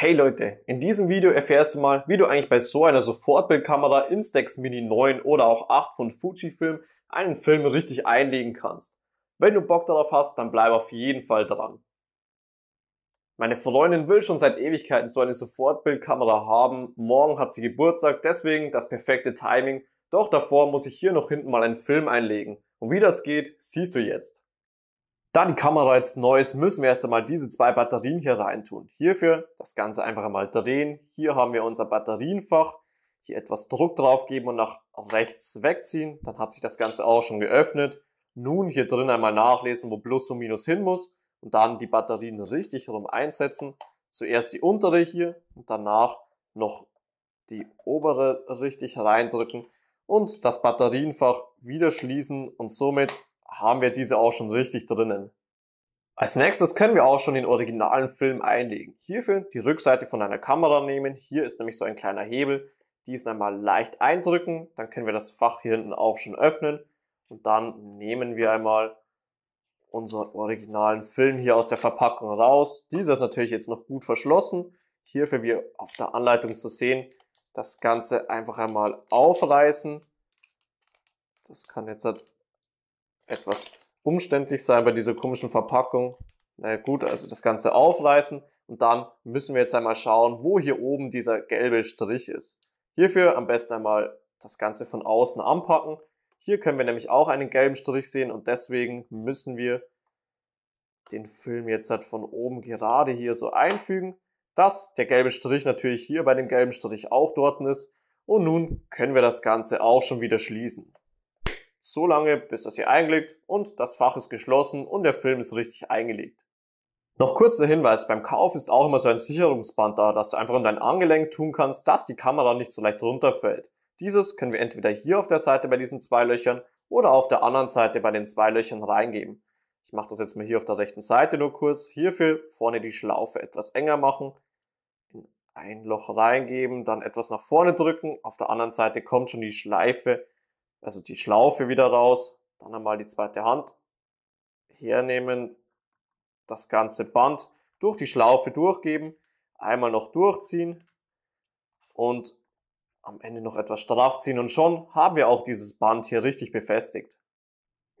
Hey Leute, in diesem Video erfährst du mal, wie du eigentlich bei so einer Sofortbildkamera Instax Mini 9 oder auch 8 von Fujifilm einen Film richtig einlegen kannst. Wenn du Bock darauf hast, dann bleib auf jeden Fall dran. Meine Freundin will schon seit Ewigkeiten so eine Sofortbildkamera haben. Morgen hat sie Geburtstag, deswegen das perfekte Timing. Doch davor muss ich hier noch hinten mal einen Film einlegen. Und wie das geht, siehst du jetzt. Dann kann man da jetzt Neues, müssen wir erst einmal diese zwei Batterien hier reintun. Hierfür das Ganze einfach einmal drehen. Hier haben wir unser Batterienfach. Hier etwas Druck drauf geben und nach rechts wegziehen. Dann hat sich das Ganze auch schon geöffnet. Nun hier drin einmal nachlesen, wo Plus und Minus hin muss. Und dann die Batterien richtig herum einsetzen. Zuerst die untere hier und danach noch die obere richtig reindrücken und das Batterienfach wieder schließen und somit haben wir diese auch schon richtig drinnen. Als nächstes können wir auch schon den originalen Film einlegen. Hierfür die Rückseite von einer Kamera nehmen. Hier ist nämlich so ein kleiner Hebel. Diesen einmal leicht eindrücken. Dann können wir das Fach hier hinten auch schon öffnen. Und dann nehmen wir einmal unseren originalen Film hier aus der Verpackung raus. Dieser ist natürlich jetzt noch gut verschlossen. Hierfür, wie auf der Anleitung zu sehen, das Ganze einfach einmal aufreißen. Das kann jetzt halt etwas umständlich sein bei dieser komischen Verpackung. Na gut, also das Ganze aufreißen und dann müssen wir jetzt einmal schauen, wo hier oben dieser gelbe Strich ist. Hierfür am besten einmal das Ganze von außen anpacken. Hier können wir nämlich auch einen gelben Strich sehen und deswegen müssen wir den Film jetzt halt von oben gerade hier so einfügen, dass der gelbe Strich natürlich hier bei dem gelben Strich auch dort ist. Und nun können wir das Ganze auch schon wieder schließen. So lange, bis das hier eingelegt und das Fach ist geschlossen und der Film ist richtig eingelegt. Noch kurzer Hinweis, beim Kauf ist auch immer so ein Sicherungsband da, dass du einfach in dein Angelenk tun kannst, dass die Kamera nicht so leicht runterfällt. Dieses können wir entweder hier auf der Seite bei diesen zwei Löchern oder auf der anderen Seite bei den zwei Löchern reingeben. Ich mache das jetzt mal hier auf der rechten Seite nur kurz. Hierfür vorne die Schlaufe etwas enger machen, in ein Loch reingeben, dann etwas nach vorne drücken. Auf der anderen Seite kommt schon die Schleife also die Schlaufe wieder raus, dann einmal die zweite Hand hernehmen, das ganze Band durch die Schlaufe durchgeben, einmal noch durchziehen und am Ende noch etwas straff ziehen und schon haben wir auch dieses Band hier richtig befestigt.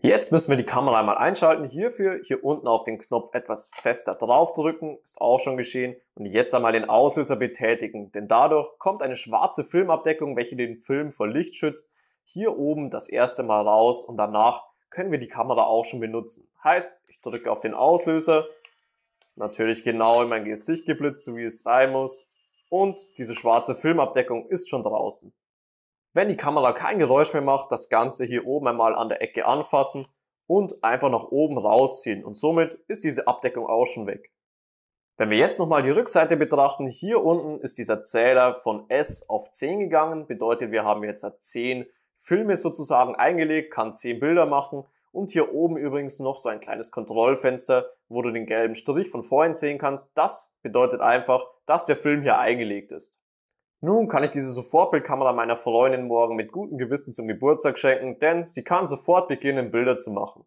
Jetzt müssen wir die Kamera einmal einschalten. Hierfür hier unten auf den Knopf etwas fester draufdrücken, ist auch schon geschehen. Und jetzt einmal den Auslöser betätigen, denn dadurch kommt eine schwarze Filmabdeckung, welche den Film vor Licht schützt hier oben das erste Mal raus und danach können wir die Kamera auch schon benutzen. Heißt, ich drücke auf den Auslöser, natürlich genau in mein Gesicht geblitzt, so wie es sein muss und diese schwarze Filmabdeckung ist schon draußen. Wenn die Kamera kein Geräusch mehr macht, das Ganze hier oben einmal an der Ecke anfassen und einfach nach oben rausziehen und somit ist diese Abdeckung auch schon weg. Wenn wir jetzt nochmal die Rückseite betrachten, hier unten ist dieser Zähler von S auf 10 gegangen, bedeutet wir haben jetzt 10 Filme sozusagen eingelegt, kann 10 Bilder machen und hier oben übrigens noch so ein kleines Kontrollfenster, wo du den gelben Strich von vorhin sehen kannst. Das bedeutet einfach, dass der Film hier eingelegt ist. Nun kann ich diese Sofortbildkamera meiner Freundin morgen mit gutem Gewissen zum Geburtstag schenken, denn sie kann sofort beginnen, Bilder zu machen.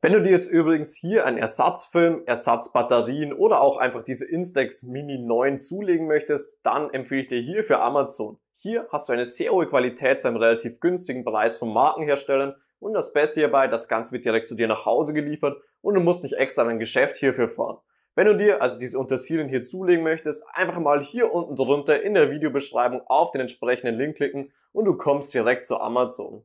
Wenn du dir jetzt übrigens hier einen Ersatzfilm, Ersatzbatterien oder auch einfach diese Instax Mini 9 zulegen möchtest, dann empfehle ich dir hier für Amazon. Hier hast du eine sehr hohe Qualität zu einem relativ günstigen Preis von Markenherstellern und das Beste hierbei, das Ganze wird direkt zu dir nach Hause geliefert und du musst nicht extra in ein Geschäft hierfür fahren. Wenn du dir also diese Untersilien hier zulegen möchtest, einfach mal hier unten drunter in der Videobeschreibung auf den entsprechenden Link klicken und du kommst direkt zu Amazon.